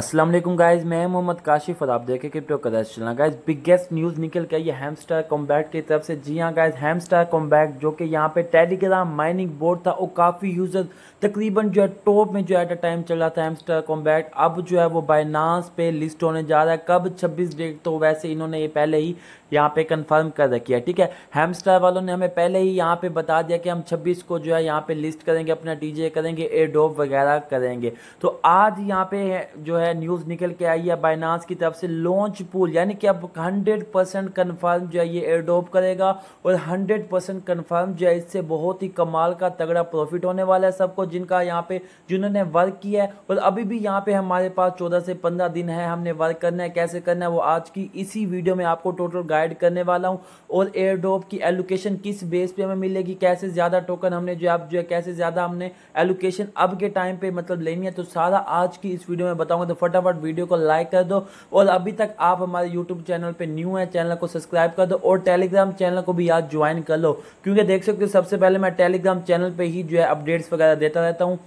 Aslam guys मैं मोहम्मद काशिफ और आप देखें क्रिप्टो कदर चलना गाइज़ बिगेस्ट न्यूज़ निकल के आई है हैमस्टर कॉम्बैट की तरफ से जी हाँ गाइज़ हैमस्टर कॉम्बैट जो कि यहाँ पे टेलीग्राम माइनिंग बोर्ड था वो काफ़ी यूज़र तकरीबन जो है टॉप में जो एट अ टाइम चल रहा था हैमस्टर कॉम्बैट अब जो है वो बाइनास पे लिस्ट होने जा रहा है कब छब्बीस डेट तो वैसे इन्होंने ये पहले ही यहाँ पे कंफर्म कर रखी है ठीक है हैमस्टर वालों ने हमें पहले ही यहाँ पे बता दिया कि हम 26 को जो है यहाँ पे लिस्ट करेंगे अपना डीजे करेंगे एडोप वगैरह करेंगे तो आज यहाँ पे जो है है न्यूज़ निकल के आई है बाइनास की तरफ से लॉन्च पूल यानी कि अब 100 परसेंट कन्फर्म जो है ये एडोप करेगा और 100 परसेंट कन्फर्म जो है इससे बहुत ही कमाल का तगड़ा प्रॉफिट होने वाला है सबको जिनका यहाँ पे जिन्होंने वर्क किया है और अभी भी यहाँ पे हमारे पास चौदह से पंद्रह दिन है हमने वर्क करना है कैसे करना है वो आज की इसी वीडियो में आपको टोटल गाइड करने वाला हूँ और एयरडोप की एलोकेशन किस बेस पे हमें मिलेगी कैसे ज़्यादा टोकन हमने जो आप जो है कैसे ज़्यादा हमने एलोकेशन अब के टाइम पे मतलब लेनी है तो सारा आज की इस वीडियो में बताऊंगा तो फटाफट वीडियो को लाइक कर दो और अभी तक आप हमारे यूट्यूब चैनल पर न्यू है चैनल को सब्सक्राइब कर दो और टेलीग्राम चैनल को भी याद ज्वाइन कर लो क्योंकि देख सकते हो सबसे पहले मैं टेलीग्राम चैनल पर ही जो है अपडेट्स वगैरह देता रहता हूँ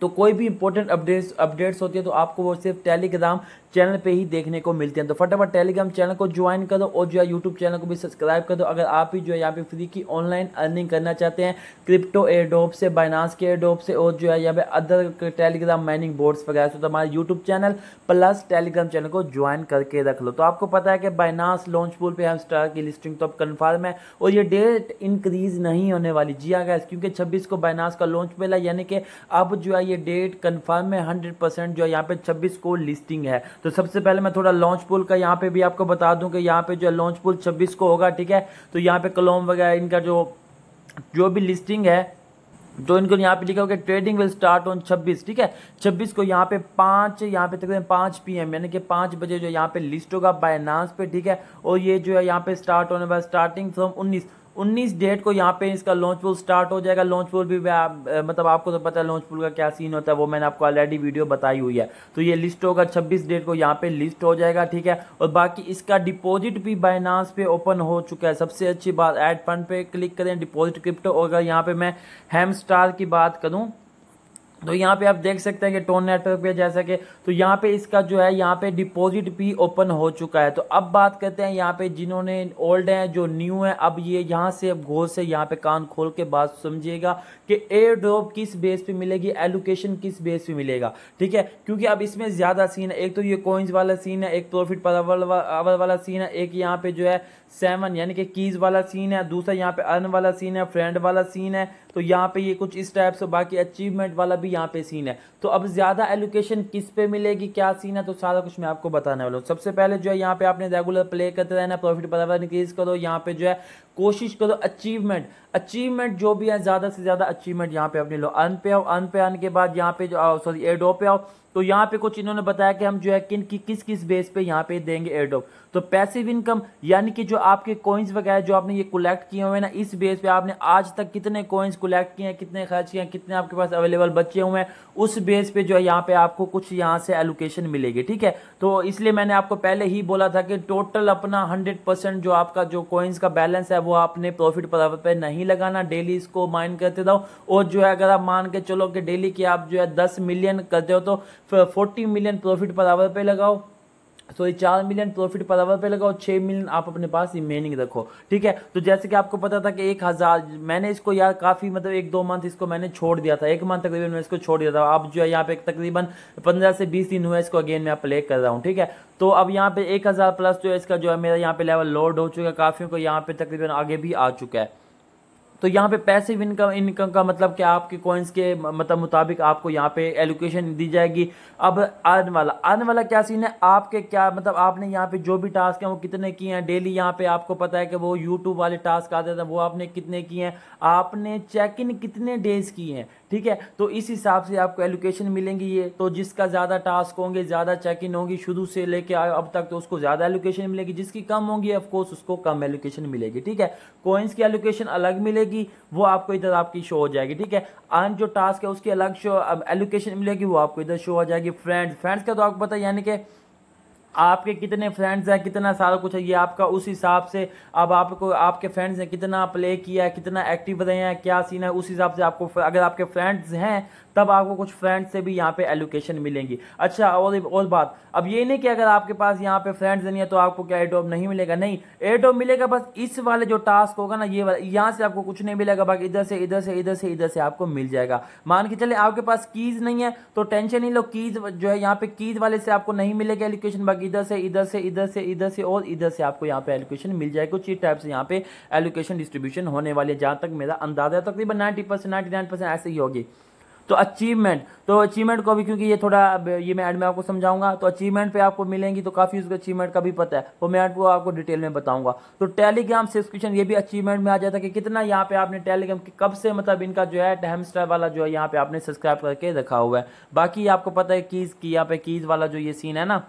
तो कोई भी इंपॉर्टेंट अपडेट्स अपडेट्स होती है तो आपको वो सिर्फ टेलीग्राम चैनल पे ही देखने को मिलते हैं तो फटाफट टेलीग्राम चैनल को ज्वाइन करो और जो है यूट्यूब चैनल को भी सब्सक्राइब कर दो अगर आप भी जो है यहाँ पे फ्री की ऑनलाइन अर्निंग करना चाहते हैं क्रिप्टो एयरडोप से बाइनास के एयरडोप से और जो है यहाँ पे अदर टेलीग्राम माइनिंग बोर्ड्स वगैरह से तो हमारे YouTube channel plus Telegram channel को ज्वाइन करके रख लो तो आपको पता है कि बाइनास लॉन्च पुल पर हम स्टार की लिस्टिंग तो अब कन्फर्म है और ये डेट इंक्रीज नहीं होने वाली जी हाँ क्योंकि छब्बीस को बाइनास का लॉन्च मिला यानी कि अब जो है ये डेट कंफर्म है हंड्रेड परसेंट जो यहाँ पे छब्बीस को लिस्टिंग है तो सबसे पहले मैं थोड़ा लॉन्च पुल का यहाँ पे भी आपको बता दूं कि यहाँ पे जो लॉन्च पुल छब्बीस को होगा ठीक है तो यहाँ पे कलोम वगैरह इनका जो जो भी लिस्टिंग है तो इनको यहाँ पे लिखा होगा ट्रेडिंग विल स्टार्ट ऑन 26 ठीक है 26 को यहाँ पे पाँच यहाँ पे तकरीबन पाँच पी एम यानी कि पाँच बजे जो यहाँ पे लिस्ट होगा बायनास पे ठीक है और ये जो है यहाँ पे स्टार्ट होने वाला स्टार्टिंग फ्रॉम 19 19 डेट को यहाँ पे इसका लॉन्च पुल स्टार्ट हो जाएगा लॉन्च पुल भी आप, मतलब आपको तो पता है लॉन्च पुल का क्या सीन होता है वो मैंने आपको ऑलरेडी वीडियो बताई हुई है तो ये लिस्ट होगा 26 डेट को यहाँ पे लिस्ट हो जाएगा ठीक है और बाकी इसका डिपॉजिट भी बाइनास पे ओपन हो चुका है सबसे अच्छी बात एड फंड पे क्लिक करें डिपोजिट क्रिप्टो और अगर यहाँ पे मैं हेम की बात करूँ तो यहाँ पे आप देख सकते हैं कि टोन नेटवर्क पे जैसा कि तो यहाँ पे इसका जो है यहाँ पे डिपॉजिट भी ओपन हो चुका है तो अब बात करते हैं यहाँ पे जिन्होंने ओल्ड हैं जो न्यू है अब ये यहाँ से अब घोर से यहाँ पे कान खोल के बात समझिएगा कि एयर ड्रॉप किस बेस पे मिलेगी एलोकेशन किस बेस पे मिलेगा ठीक है क्योंकि अब इसमें ज़्यादा सीन है एक तो ये कोइंस वाला सीन है एक प्रॉफिट पर आवर वाला सीन है एक यहाँ पे जो है सेवन यानी कि कीज़ वाला सीन है दूसरा यहाँ पे अर्न वाला सीन है फ्रेंड वाला सीन है तो यहाँ पे ये कुछ इस टाइप से बाकी अचीवमेंट वाला भी यहाँ पे सीन है तो अब ज़्यादा एलोकेशन किस पे मिलेगी क्या सीन है तो सारा कुछ मैं आपको बताने वाला हूँ सबसे पहले जो है यहाँ पे आपने रेगुलर प्ले करते रहना प्रॉफिट बराबर इंक्रीज करो यहाँ पे जो है कोशिश करो अचीवमेंट अचीवमेंट जो भी है ज़्यादा से ज़्यादा अचीवमेंट यहाँ पे अपने लो अन पे आओ अन पे आने के बाद यहाँ पे जो सॉरी एडो पे आओ तो यहाँ पे कुछ इन्होंने बताया कि हम जो है किन की किस किस बेस पे यहाँ पे देंगे एयरडॉप तो पैसिव इनकम यानी कि जो आपके कॉइन्स वगैरह जो आपने ये कलेक्ट किए हुए हैं ना इस बेस पे आपने आज तक कितने कॉइन्स कलेक्ट किए हैं कितने खर्च किए हैं कितने आपके पास अवेलेबल बचे हुए हैं उस बेस पे जो है यहाँ पे आपको कुछ यहाँ से एलोकेशन मिलेगी ठीक है तो इसलिए मैंने आपको पहले ही बोला था कि टोटल अपना हंड्रेड जो आपका जो कॉइन्स का बैलेंस है वो आपने प्रॉफिट पर नहीं लगाना डेली इसको माइंड करते जाओ और जो है अगर आप मान के चलो कि डेली की आप जो है दस मिलियन करते हो तो forty million profit per hour पे लगाओ सॉरी चार मिलियन प्रॉफिट पर आवर पे लगाओ छः मिलियन आप अपने पास रिमेनिंग रखो ठीक है तो जैसे कि आपको पता था कि एक हज़ार मैंने इसको यार काफ़ी मतलब एक दो मंथ इसको मैंने छोड़ दिया था एक मंथ तकरीबन मैं इसको छोड़ दिया था अब जो है यहाँ पे तकरीबन पंद्रह से बीस दिन हुआ इसको अगेन मैं प्ले कर रहा हूँ ठीक है तो अब यहाँ पे एक हज़ार प्लस जो है इसका जो है मेरा यहाँ पे लेवल लोड हो चुका है काफियों को यहाँ पे तकरीबन आगे भी आ चुका है तो यहाँ पे पैसिव इनकम इनकम का मतलब क्या आपके कॉइन्स के मतलब मुताबिक आपको यहाँ पे एलोकेशन दी जाएगी अब अर्न वाला अर्न वाला क्या सीन है आपके क्या मतलब आपने यहाँ पे जो भी टास्क हैं वो कितने किए हैं डेली यहाँ पे आपको पता है कि वो यूट्यूब वाले टास्क आते थे वो आपने कितने किए हैं आपने चेक इन कितने डेज किए हैं ठीक है तो इस हिसाब से आपको एलोकेशन मिलेंगी ये तो जिसका ज़्यादा टास्क होंगे ज़्यादा चेक इन होगी शुरू से लेके अब तक तो उसको ज़्यादा एलोकेशन मिलेगी जिसकी कम होंगी ऑफकोर्स उसको कम एलोकेशन मिलेगी ठीक है कोइंस की एलोकेशन अलग मिलेगी वो आपको इधर आपकी शो हो जाएगी ठीक है अन जो टास्क है उसकी अलग शो एलोकेशन मिलेगी वो आपको इधर शो हो जाएगी फ्रेंड्स फ्रेंड्स का तो आपको पता है यानी कि आपके कितने फ्रेंड्स हैं कितना सारा कुछ है ये आपका उस हिसाब से अब आपको आपके फ्रेंड्स ने कितना प्ले किया है कितना एक्टिव रहे हैं क्या सीन है उस हिसाब से आपको अगर आपके फ्रेंड्स हैं तब आपको कुछ फ्रेंड्स से भी यहाँ पे एलोकेशन मिलेंगी अच्छा और और बात अब ये नहीं कि अगर आपके पास यहाँ पे फ्रेंड्स नहीं है तो आपको क्या एयर नहीं मिलेगा नहीं एयर मिलेगा बस इस वाले जो टास्क होगा ना ये वाला यहाँ से आपको कुछ नहीं मिलेगा बाकी इधर से इधर से इधर से इधर से आपको मिल जाएगा मान के चले आपके पास कीज़ नहीं है तो टेंशन ही लो कीज़ जो है यहाँ पे कीज़ वाले से आपको नहीं मिलेगा एलोकेशन बाकी इधर से इधर से इधर से इधर से और इधर से आपको यहाँ पे एलोकेशन मिल जाए कुछ टाइप से यहाँ पे एलोकेशन डिस्ट्रीब्यूशन होने वाली है जहाँ तक मेरा अंदाजा तकरीबन नाइन्टी परसेंट नाइन्टी ऐसे ही होगी तो अचीवमेंट तो अचीवमेंट को भी क्योंकि ये थोड़ा ये मैं एड में आपको समझाऊंगा तो अचीवमेंट पे आपको मिलेंगी तो काफ़ी उसके अचीवमेंट का भी पता है वो मैं आपको आपको डिटेल में बताऊंगा तो टेलीग्राम सब्सक्रिप्शन ये भी अचीवमेंट में आ जाता है कि कितना यहाँ पे आपने टेलीग्राम की कब से मतलब इनका जो है टाइम स्टार वाला जो है यहाँ पे आपने सब्सक्राइब करके रखा हुआ है बाकी आपको पता है कीज़ की यहाँ पे कीज़ वाला जो ये सीन है ना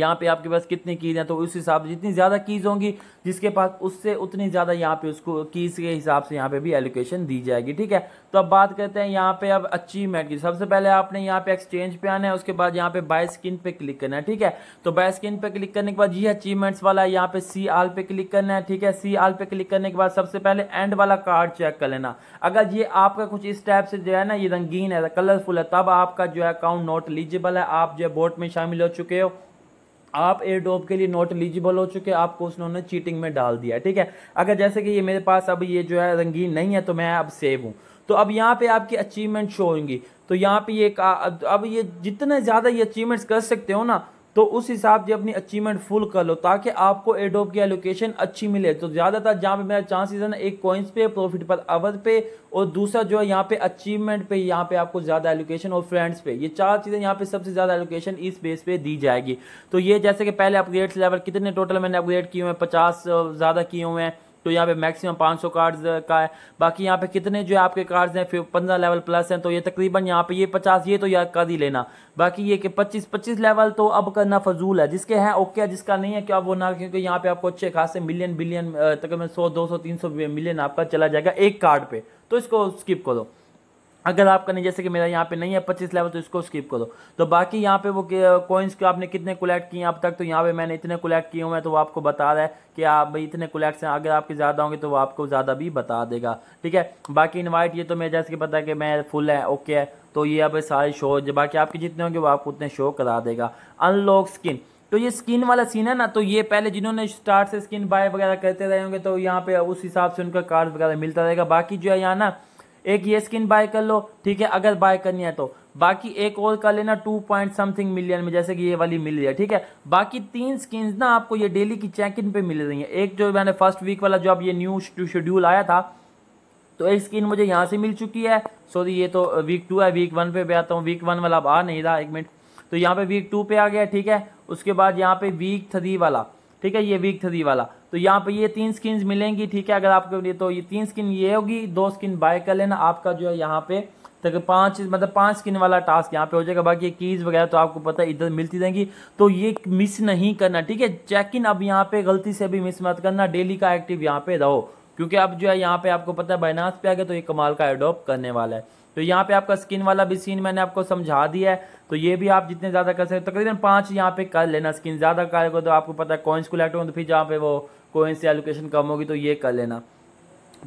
यहाँ पे आपके पास कितनी कीज हैं तो उस हिसाब से जितनी ज़्यादा कीज होंगी जिसके पास उससे उतनी ज़्यादा यहाँ पे उसको कीज के हिसाब से यहाँ पे भी एलोकेशन दी जाएगी ठीक है तो अब बात करते हैं यहाँ पे अब अचीवमेंट की सबसे पहले आपने यहाँ पे एक्सचेंज पे आना है उसके बाद यहाँ पे बाय स्किन पे क्लिक करना है ठीक है तो बाय स्किन पे क्लिक करने के बाद ये अचीवमेंट्स वाला है यहाँ पे सी आल पे क्लिक करना है ठीक है सी आल पे क्लिक करने के बाद सबसे पहले एंड वाला कार्ड चेक कर लेना अगर ये आपका कुछ इस टाइप से जो है ना ये रंगीन है कलरफुल है तब आपका जो है अकाउंट नॉट एलिजिबल है आप जो है बोट में शामिल हो चुके हो आप एयर ड्रॉप के लिए नॉट एलिजिबल हो चुके आपको उसने चीटिंग में डाल दिया ठीक है अगर जैसे कि ये मेरे पास अब ये जो है रंगीन नहीं है तो मैं अब सेव हूँ तो अब यहाँ पे आपकी अचीवमेंट शो होंगी तो यहाँ पे ये अब ये जितने ज़्यादा ये अचीवमेंट्स कर सकते हो ना तो उस हिसाब से अपनी अचीवमेंट फुल कर लो ताकि आपको एडोप की एलोकेशन अच्छी मिले तो ज़्यादातर जहाँ पे मेरा चांसेस है ना एक कॉइन्स पे प्रॉफिट पर अवर पे और दूसरा जो है यहाँ पे अचीवमेंट पे यहाँ पे आपको ज़्यादा एलोकेशन और फ्रेंड्स पे ये चार चीज़ें यहाँ पे सबसे ज़्यादा एलोकेशन इस बेस पे दी जाएगी तो ये जैसे कि पहले अपग्रेड्स लेवल कितने टोटल मैंने अपग्रेड किए हुए हैं पचास ज़्यादा किए हुए हैं तो यहाँ पे मैक्सिमम 500 कार्ड्स का है बाकी यहाँ पे कितने जो आपके कार्ड्स हैं पंद्रह लेवल प्लस हैं तो ये तकरीबन यहाँ पे ये पचास ये तो यार कर ही लेना बाकी ये कि पच्चीस पच्चीस लेवल तो अब करना फजूल है जिसके हैं ओके जिसका नहीं है क्या वो ना क्योंकि यहाँ पे आपको अच्छे खासे मिलियन बिलियन uh, तकरीबन सौ दो सौ तीन सौ मिलियन आपका चला जाएगा एक कार्ड पर तो इसको स्किप करो अगर आपका नहीं जैसे कि मेरा यहाँ पे नहीं है पच्चीस लेवल तो इसको स्किप करो तो बाकी यहाँ पे वो कॉइन्स के आपने कितने कलेक्ट किए अब तक तो यहाँ पे मैंने इतने कलेक्ट किए हुए हैं तो वो आपको बता रहा है कि आप भाई इतने कलेक्ट्स हैं अगर आपके ज़्यादा होंगे तो वो आपको ज़्यादा भी बता देगा ठीक है बाकी इन्वाइट ये तो मैं जैसे कि पता है कि मैं फुल है ओके है तो ये अब सारे शो बाकी आपके जितने होंगे वो आपको उतने शो करा देगा अनलॉक स्किन तो ये स्किन वाला सीन है ना तो ये पहले जिन्होंने स्टार्ट से स्किन बाय वगैरह करते रहे होंगे तो यहाँ पे उस हिसाब से उनका कार्ड वगैरह मिलता रहेगा बाकी जो है यहाँ ना एक ये स्किन बाय कर लो ठीक है अगर बाय करनी है तो बाकी एक और कर लेना टू पॉइंट समथिंग मिलियन में जैसे कि ये वाली मिल रही है ठीक है बाकी तीन स्किन ना आपको ये डेली की चेक इन पे मिल रही है एक जो मैंने फर्स्ट वीक वाला जो अब ये न्यू शेड्यूल आया था तो एक स्किन मुझे यहाँ से मिल चुकी है सॉरी ये तो वीक uh, टू है वीक वन पे भी आता हूँ वीक वन वाला अब आ नहीं रहा एक मिनट तो यहाँ पे वीक टू पे आ गया ठीक है उसके बाद यहाँ पे वीक थ्री वाला ठीक है ये वीक थ्री वाला तो यहाँ पे ये तीन स्किन मिलेंगी ठीक है अगर आपके लिए तो ये तीन स्किन ये होगी दो स्किन बाय कर लेना आपका जो है यहाँ पे तक पांच मतलब पांच स्किन वाला टास्क यहाँ पे हो जाएगा बाकी कीज़ वगैरह तो आपको पता है इधर मिलती रहेंगी तो ये मिस नहीं करना ठीक है चेक इन अब यहाँ पे गलती से भी मिस मत करना डेली का एक्टिव यहाँ पे रहो क्योंकि अब जो है यहाँ पे आपको पता है बैनास पे आ गया तो ये कमाल का एडोप करने वाला है तो यहाँ पे आपका स्किन वाला भी सीन मैंने आपको समझा दिया है तो ये भी आप जितने ज़्यादा कर सकते तकरीबन पाँच यहाँ पे कर लेना स्किन ज़्यादा कर तो आपको पता है कॉइन्स कलेक्ट होंगे तो फिर जहाँ पे वो कॉइन्स से एलोकेशन कम होगी तो ये कर लेना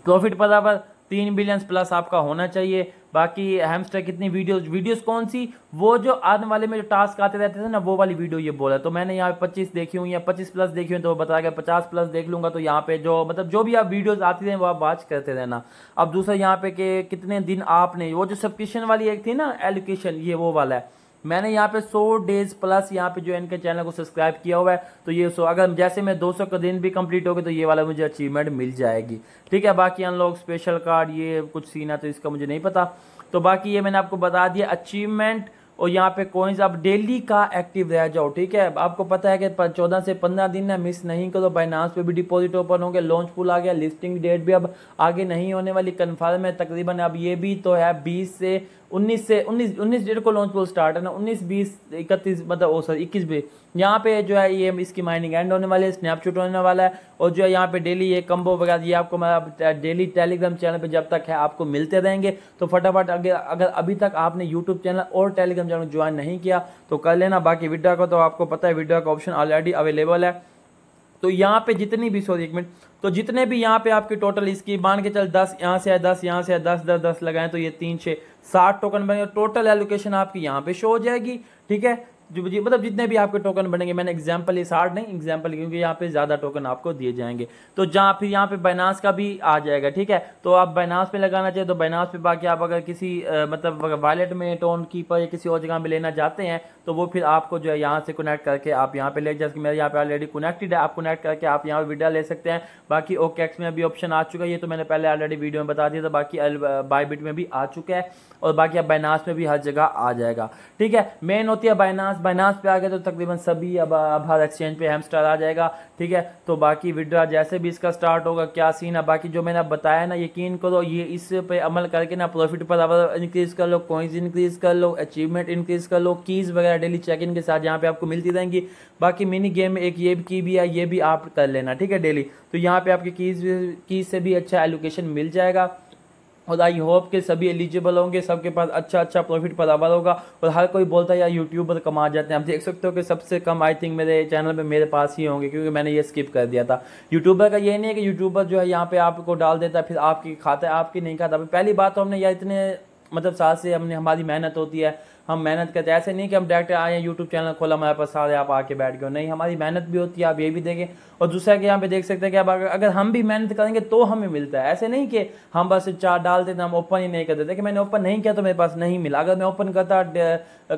प्रॉफिट पता पर तीन बिलियंस प्लस आपका होना चाहिए बाकी हेमस्टर कितनी वीडियो वीडियोस कौन सी वो जो आने वाले में जो टास्क आते रहते थे ना वो वाली वीडियो ये बोला तो मैंने यहाँ पे पच्चीस देखी हुई या पच्चीस प्लस देखी हुई तो वो बताया गया पचास प्लस देख लूंगा तो यहाँ पे जो मतलब जो भी आप वीडियोज़ आती थे वो आप वाच करते रहना अब दूसरा यहाँ पे कि कितने दिन आपने वो जो सब्सक्रिप्शन वाली एक थी ना एलोकेशन ये वो वाला है मैंने यहाँ पे 100 डेज प्लस यहाँ पे जो इनके चैनल को सब्सक्राइब किया हुआ है तो ये सो अगर जैसे मैं 200 का दिन भी कंप्लीट हो गया तो ये वाला मुझे अचीवमेंट मिल जाएगी ठीक है बाकी अनलॉक स्पेशल कार्ड ये कुछ सीन है तो इसका मुझे नहीं पता तो बाकी ये मैंने आपको बता दिया अचीवमेंट और यहाँ पे कोइंस आप डेली का एक्टिव रह जाओ ठीक है आपको पता है कि चौदह से पंद्रह दिन ना मिस नहीं करो बाइनास पे भी डिपॉजिट ओपन होंगे लॉन्च पुल आ गया लिस्टिंग डेट भी अब आगे नहीं होने वाली कन्फर्म है तकरीबन अब ये भी तो है बीस से उन्नीस से उन्नीस उन्नीस डेट को लॉन्च पोल स्टार्ट है ना उन्नीस बीस इकतीस मतलब ओ सॉरी इक्कीस बीस यहाँ पे जो है ये इसकी माइनिंग एंड होने वाली है स्नैपचूट होने वाला है और जो है यहाँ पे डेली ये कम्बो वगैरह ये आपको मैं डेली टेलीग्राम चैनल पे जब तक है आपको मिलते रहेंगे तो फटाफट अगर अगर अभी तक आपने यूट्यूब चैनल और टेलीग्राम चैनल ज्वाइन नहीं किया तो कर लेना बाकी वीडियो का तो आपको पता है वीडियो का ऑप्शन ऑलरेडी अवेलेबल है तो यहाँ पे जितनी भी सॉरी एक मिनट तो जितने भी यहाँ पे आपकी टोटल इसकी मान के चल दस यहाँ से है दस यहाँ से है दस दस दस लगाएं तो ये तीन छः साठ टोकन बनेंगे टोटल एलोकेशन आपकी यहाँ पे शो हो जाएगी ठीक है जो मतलब जितने भी आपके टोकन बनेंगे मैंने एग्जाम्पल इस हार्ड नहीं एग्जाम्पल क्योंकि यहाँ पे ज़्यादा टोकन आपको दिए जाएंगे तो जहाँ फिर यहाँ पे बैनास का भी आ जाएगा ठीक है तो आप बैनास पे लगाना चाहिए तो बैनास पे बाकी आप अगर किसी आ, मतलब वॉलेट में टोन कीपर या किसी और जगह पर लेना चाहते हैं तो वो फिर आपको जो है यहाँ से कनेक्ट करके आप यहाँ पर ले जैसे मेरे यहाँ पर ऑलरेडी कनेक्टेड है आप कनेक्ट करके आप यहाँ पर वीडियो ले सकते हैं बाकी ओकेक्स में अभी ऑप्शन आ चुका है ये तो मैंने पहले ऑलरेडी वीडियो में बता दिया था बाकी बायबिट में भी आ चुका है और बाकी आप बाइनास में भी हर जगह आ जाएगा ठीक है मेन होती है बायनास बाइनास बाइनास पे आ गया तो तकरीबन सभी अब अब हर एक्सचेंज पे हेमस्टार आ जाएगा ठीक है तो बाकी विड्रा जैसे भी इसका स्टार्ट होगा क्या सीन है बाकी जो मैंने बताया ना यकीन करो ये इस पे अमल करके ना प्रॉफिट पर आवर इंक्रीज़ कर लो कोइंस इंक्रीज़ कर लो अचीवमेंट इंक्रीज़ कर लो कीज़ वगैरह डेली चेक इन के साथ यहाँ पे आपको मिलती रहेंगी बाकी मिनी गेम में एक ये की भी है ये भी आप कर लेना ठीक है डेली तो यहाँ पे आपकी कीज़ कीज़ से भी अच्छा एलोकेशन मिल जाएगा और आई होप के सभी एलिजिबल होंगे सबके पास अच्छा अच्छा प्रॉफिट पैदावार होगा और हर कोई बोलता है यार यूट्यूबर कमा जाते हैं आप देख सकते हो कि सबसे कम आई थिंक मेरे चैनल पे मेरे पास ही होंगे क्योंकि मैंने ये स्किप कर दिया था यूट्यूबर का ये नहीं है कि यूट्यूबर जो है यहाँ पे आपको डाल देता है फिर आपकी खाता है आपकी नहीं खाता पहली बात तो हमने यार इतने मतलब साथ से हमने हमारी मेहनत होती है हम मेहनत करते हैं ऐसे नहीं कि हम डायरेक्ट आए यूट्यूब चैनल खोला हमारे पास सारे आप आके बैठ गए नहीं हमारी मेहनत भी होती है आप ये भी देखें और दूसरा कि यहाँ पे देख सकते हैं कि आप अगर हम भी मेहनत करेंगे तो हमें मिलता है ऐसे नहीं कि हम बस चार डालते थे हम ओपन ही नहीं करते थे कि मैंने ओपन नहीं किया तो मेरे पास नहीं मिला अगर मैं ओपन करता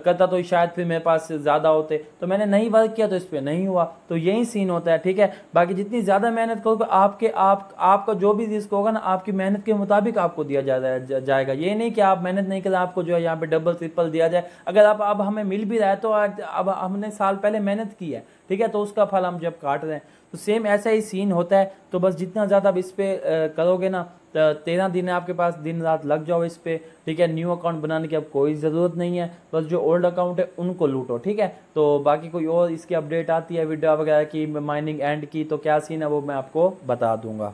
करता तो शायद फिर मेरे पास ज़्यादा होते तो मैंने नहीं वर्क किया तो इस पर नहीं हुआ तो यही सीन होता है ठीक है बाकी जितनी ज़्यादा मेहनत करोगे आपके आप आपका जो भी रिस्क होगा ना आपकी मेहनत के मुताबिक आपको दिया जाएगा ये नहीं कि आप मेहनत नहीं करें आपको जो है यहाँ पर डबल ट्रिपल दिया जाए जाए अगर आप अब हमें मिल भी रहा है तो अब हमने साल पहले मेहनत की है ठीक है तो उसका फल हम जब काट रहे हैं तो सेम ऐसा ही सीन होता है तो बस जितना ज़्यादा आप इस पर करोगे ना तो तेरह दिन आपके पास दिन रात लग जाओ इस पर ठीक है न्यू अकाउंट बनाने की अब कोई ज़रूरत नहीं है बस जो ओल्ड अकाउंट है उनको लूटो ठीक है तो बाकी कोई और इसकी अपडेट आती है वीडियो वगैरह की माइनिंग एंड की तो क्या सीन है वो मैं आपको बता दूंगा